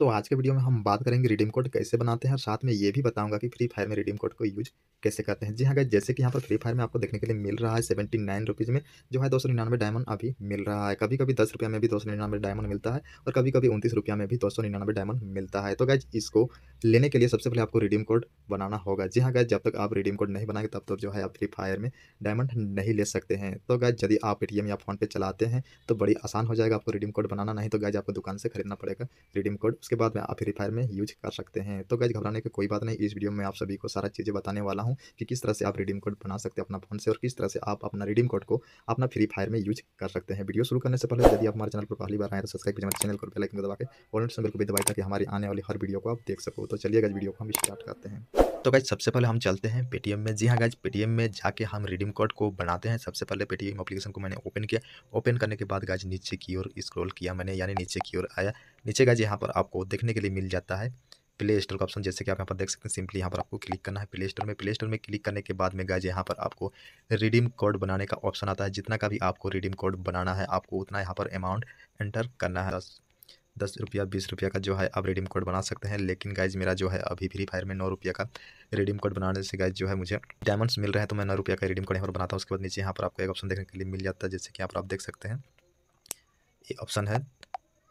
तो आज के वीडियो में हम बात करेंगे रिडीम कोड कैसे बनाते हैं और साथ में ये भी बताऊंगा कि फ्री फायर में रिडीम कोड को यूज कैसे करते हैं जी हाँ गाइस जैसे कि यहाँ पर फ्री फायर में आपको देखने के लिए मिल रहा है सेवेंटी नाइन रुपीज़ में जो है दो सौ निन्यानवे डायमंड अभी मिल रहा है कभी कभी दस रुपये में भी दो सौ निन्यानवे डायमंड मिलता है और कभी कभी उनतीस रुपया में भी दो सौ निन्यानवे डायमंड मिलता है तो गैज इसको लेने के लिए सबसे पहले आपको रिडीम कोड बनाना होगा जी हाँ गैज जब तक आप रिडीम कोड नहीं बनाएंगे तब तक जो है आप फ्री फायर में डायमंड नहीं ले सकते हैं तो गैज यदि आप पेटीएम या फोनपे चलाते हैं तो बड़ी आसान हो जाएगा आपको रिडीम कोड बनाना नहीं तो गैज आपको दुकान से खरीदना पड़ेगा रिडीम कोड उसके बाद में आप फ्री फायर में यूज कर सकते हैं तो गैज घबराने की कोई बात नहीं इस वीडियो में आप सभी को सारा चीज़ें बताने वाला हूँ कि किस तरह से आप रिडीम कोड बना सकते हैं अपना फोन से और किस तरह से आप अपना रिडीम कोड को अपना फ्री फायर में यूज कर सकते हैं वीडियो शुरू करने से पहले यदि आप हमारे चैनल पर पहली बार आए तो सब्सक्राइब हमारे चैनल को लाइक दबा के और नोटिस भी दबाई ताकि हमारी आने वाली हर वीडियो को आप देख सको तो चलिए गज वीडियो को हम स्टार्ट करते हैं तो गाइज सबसे पहले हम चलते हैं पेटीएम में जी हाँ गाइज पेटीएम में जाके हम रिडीम कोड को बनाते हैं सबसे पहले पेटीएम एप्लीकेशन को मैंने ओपन किया ओपन करने के बाद गाइज नीचे की ओर स्क्रॉल किया मैंने यानी नीचे की ओर आया नीचे गाइज यहाँ पर आपको आपको देखने के लिए मिल जाता है प्ले स्टोर का ऑप्शन जैसे कि आप यहाँ पर देख सकते हैं सिंपली यहाँ पर आपको क्लिक करना है प्ले स्टोर में प्ले स्टोर में क्लिक करने के बाद में गाइज यहाँ पर आपको रिडीम कोड बनाने का ऑप्शन आता है जितना का भी आपको रिडीम कोड बनाना है आपको उतना यहाँ पर अमाउंट एंटर करना है दस दस रुपया बीस रुपया का जो है आप रिडीम कोड बना सकते हैं लेकिन गाइज मेरा जो है अभी फ्री फायर में नौ रुपया का रिडीम कोड बनाने से गाइज जो है मुझे डायमंड्स मिल रहे हैं तो मैं नौ रुपया का रिडीम कोड यहाँ पर बनाता हूँ उसके बाद नीचे यहाँ पर आपको एक ऑप्शन देखने के लिए मिल जाता है जैसे कि यहाँ पर आप देख सकते हैं ये ऑप्शन है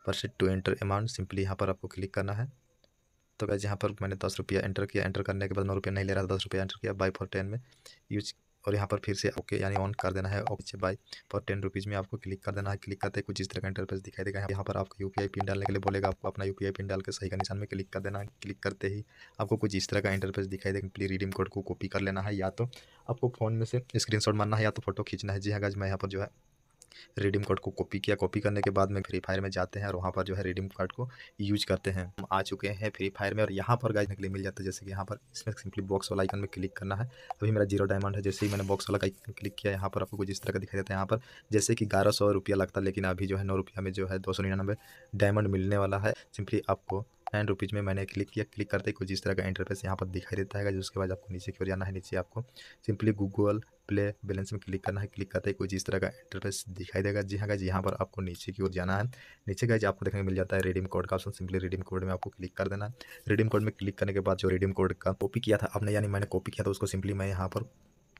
percent to enter amount simply यहाँ पर आपको क्लिक करना है तो गैज यहाँ पर मैंने दस रुपया एंटर किया एंटर करने के बाद नौ रुपया नहीं ले रहा था दस रुपया एंटर किया बाई फॉर टेन में यूज और यहाँ पर फिर से ओके यानी ऑन कर देना है okay buy for ten rupees में आपको क्लिक कर देना है क्लिक करते कुछ इस तरह का इंटरफेस दिखाई देगा यहाँ पर आपको यू पिन डालने के लिए बोलेगा आपको अपना यू पिन डाल के सही का निशान में क्लिक कर देना है क्लिक करते ही आपको कुछ इस तरह का इंटरफेस दिखाई देगा प्लीज रिडीम कोड को कॉपी कर लेना है या तो आपको फ़ोन में से स्क्रीन मारना है या तो फोटो खींचना है जी हाँ गज मैं यहाँ पर जो है रिडीम कार्ड को कॉपी किया कॉपी करने के बाद में फ्री फायर में जाते हैं और वहाँ पर जो है रिडीम कार्ड को यूज करते हैं हम आ चुके हैं फ्री फायर में और यहाँ पर गाइज निकले मिल जाता है जैसे कि यहाँ पर इसमें सिंपली बॉक्स वाला आइकन में क्लिक करना है अभी मेरा जीरो डायमंड है जैसे ही मैंने बॉक्स वाला आइकन क्लिक किया यहाँ पर आपको कुछ इस तरह का दिखाई देता है यहाँ पर जैसे कि ग्यारह सौ रुपया लगता है लेकिन अभी जो है नौ रुपया में जो है दो सौ निन्यानवे डायमंड मिलने वाला है सिंपली आपको नाइन रुपीज़ में मैंने क्लिक किया क्लिक करते ही कुछ इस तरह का इंटरफेस यहाँ पर दिखाई देता है जिसके बाद आपको नीचे की ओर जाना है नीचे आपको सिंपली गूगल प्ले बैलेंस में क्लिक करना है क्लिक करते ही कुछ इस तरह का इंटरफेस दिखाई देगा जी हाँ गाइज यहाँ पर आपको नीचे की ओर जाना है नीचे गाइज आपको देखने मिल जाता है रिडीम कोड का ऑप्शन सिंपली रिडीम कोड में आपको क्लिक कर देना रिडीम कोड में क्लिक करने के बाद जो रिडीम कोड का कॉपी किया था आपने यानी मैंने कॉपी किया था उसको सिंपली मैं यहाँ पर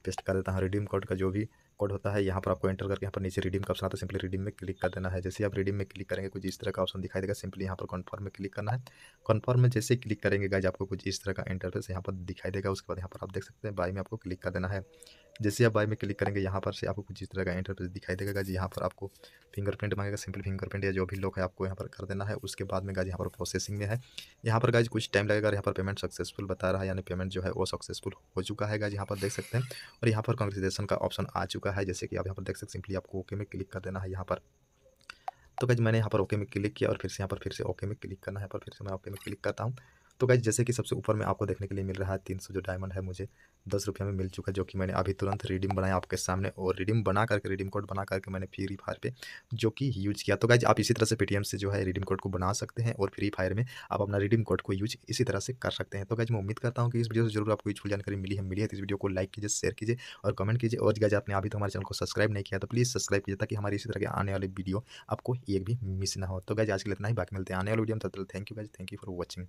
पेस्ट कर देता हूँ रिडीम कोड का जो भी कोड होता है यहाँ पर आपको एंटर करके यहाँ पर नीचे रिडीम का ऑप्शन आता है सिंपली रिडीम में क्लिक कर देना है जैसे आप रिडीम में क्लिक करेंगे कुछ इस तरह का ऑप्शन दिखाई देगा सिंपली यहाँ पर कन्फर्म में क्लिक करना है कन्फर्म में जैसे क्लिक करेंगे गाइज आपको कुछ इस तरह का इंटरफेस यहाँ पर दिखाई देगा उसके बाद यहाँ पर आप देख सकते हैं बाई में आपको क्लिक कर देना है जैसे आप बाई में क्लिक करेंगे यहाँ पर से आपको कुछ इस तरह का इंटरफेस दिखाई देगा जी यहाँ पर आपको फिंगरप्रिंट मांगेगा सिंपल फिंगरप्रिंट या जो भी लोग है आपको यहाँ पर कर देना है उसके बाद में गाजी यहाँ पर प्रोसेसिंग में है यहाँ पर गाजी कुछ टाइम लगेगा यहाँ पर पेमेंट सक्सेसफुल बता रहा है यानी पेमेंट जो है वो सक्सेसफुल हो चुका है गाज यहाँ पर देख सकते हैं और यहाँ पर कॉन्ग्रेजेशन का ऑप्शन आ चुका है जैसे कि आप यहाँ पर देख सकते सिंपली आपको ओके में क्लिक कर देना है यहाँ पर तो गाजी मैंने यहाँ पर ओके में क्लिक किया और फिर से यहाँ पर फिर से ओके में क्लिक करना है पर फिर से मैं ओके में क्लिक करता हूँ तो गाइज जैसे कि सबसे ऊपर में आपको देखने के लिए मिल रहा है तीन सौ जो डायमंड है मुझे दस रुपये में मिल चुका जो कि मैंने अभी तुरंत रिडीम बनाया आपके सामने और रिडीम बना करके रिडीम कोड बना करके मैंने फ्री फायर पे जो कि यूज़ किया तो गाइज आप इसी तरह से पेटीएम से जो है रिडीम कोड को बना सकते हैं और फ्री फायर में आप अपना रिडीम कोड को यूज इसी तरह से कर सकते हैं तो गाइज मैं उम्मीद करता हूँ कि इस वीडियो से जरूर आपको यूजफुल जानकारी मिली है मिली है तो इस वीडियो को लाइक कीजिए शेयर कीजिए और कमेंट कीजिए और गाइज आपने अभी तो हमारे चैनल को सब्सक्राइब नहीं किया तो प्लीज़ सब्सक्राइब कीजिए ताकि हमारे इसी तरह के आने वाले वीडियो आपको एक भी मिस ना हो तो गाइज आज के लिए इतना ही बाकी मिलते हैं आने वाले वीडियो में तब thank you guys thank you for watching